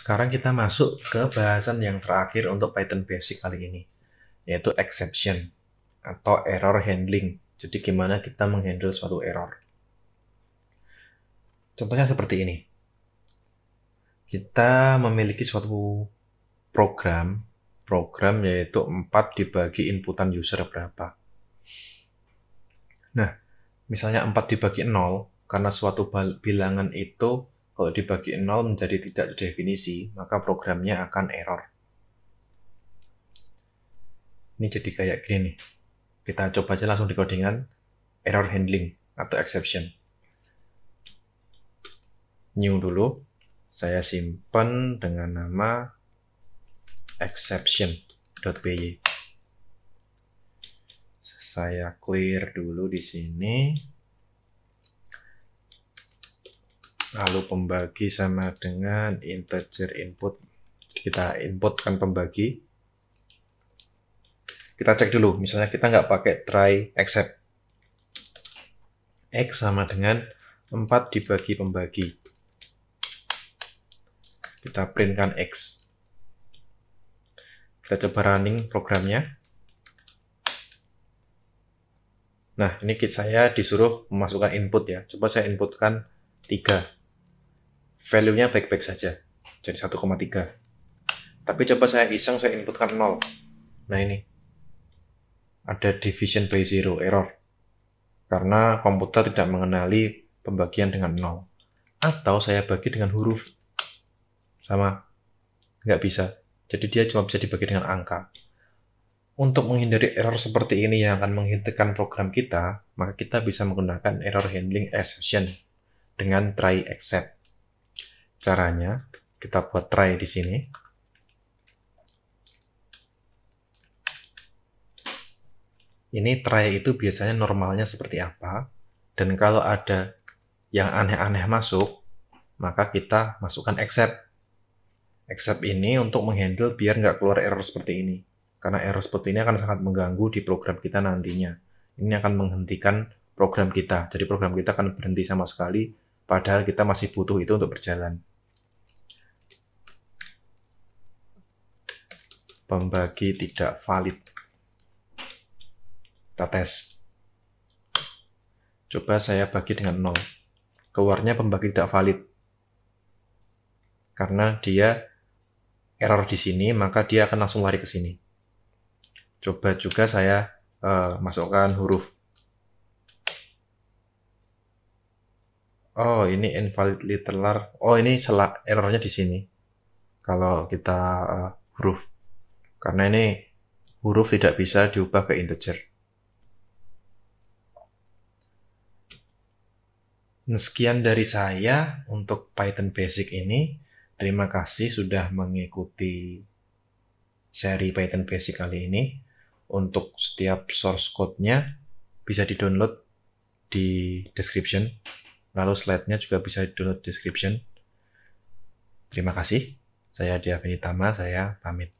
Sekarang kita masuk ke bahasan yang terakhir untuk Python Basic kali ini, yaitu exception atau error handling. Jadi gimana kita menghandle suatu error. Contohnya seperti ini. Kita memiliki suatu program, program yaitu 4 dibagi inputan user berapa. Nah, misalnya 4 dibagi 0, karena suatu bilangan itu kalau dibagi 0 menjadi tidak terdefinisi, maka programnya akan error. Ini jadi kayak gini nih. Kita coba aja langsung di codingan error handling atau exception. New dulu. Saya simpan dengan nama exception.py. Saya clear dulu di sini. lalu pembagi sama dengan integer input kita inputkan pembagi kita cek dulu misalnya kita nggak pakai try except x sama dengan 4 dibagi pembagi kita printkan x kita coba running programnya nah ini kit saya disuruh memasukkan input ya coba saya inputkan 3 value-nya baik-baik saja. Jadi 1,3. Tapi coba saya iseng, saya inputkan 0. Nah ini. Ada division by zero, error. Karena komputer tidak mengenali pembagian dengan 0. Atau saya bagi dengan huruf. Sama. Nggak bisa. Jadi dia cuma bisa dibagi dengan angka. Untuk menghindari error seperti ini yang akan menghentikan program kita, maka kita bisa menggunakan error handling exception dengan try except caranya kita buat try di sini ini try itu biasanya normalnya seperti apa dan kalau ada yang aneh-aneh masuk maka kita masukkan accept accept ini untuk menghandle biar nggak keluar error seperti ini karena error seperti ini akan sangat mengganggu di program kita nantinya ini akan menghentikan program kita jadi program kita akan berhenti sama sekali padahal kita masih butuh itu untuk berjalan pembagi tidak valid. Kita tes. Coba saya bagi dengan 0. Keluarnya pembagi tidak valid. Karena dia error di sini, maka dia akan langsung lari ke sini. Coba juga saya uh, masukkan huruf. Oh, ini invalid literal. Oh, ini salah errornya di sini. Kalau kita uh, huruf karena ini huruf tidak bisa diubah ke integer. Sekian dari saya untuk Python Basic ini. Terima kasih sudah mengikuti seri Python Basic kali ini. Untuk setiap source code-nya bisa di-download di description. Lalu slide-nya juga bisa di-download description. Terima kasih. Saya Diavini Tama, saya pamit.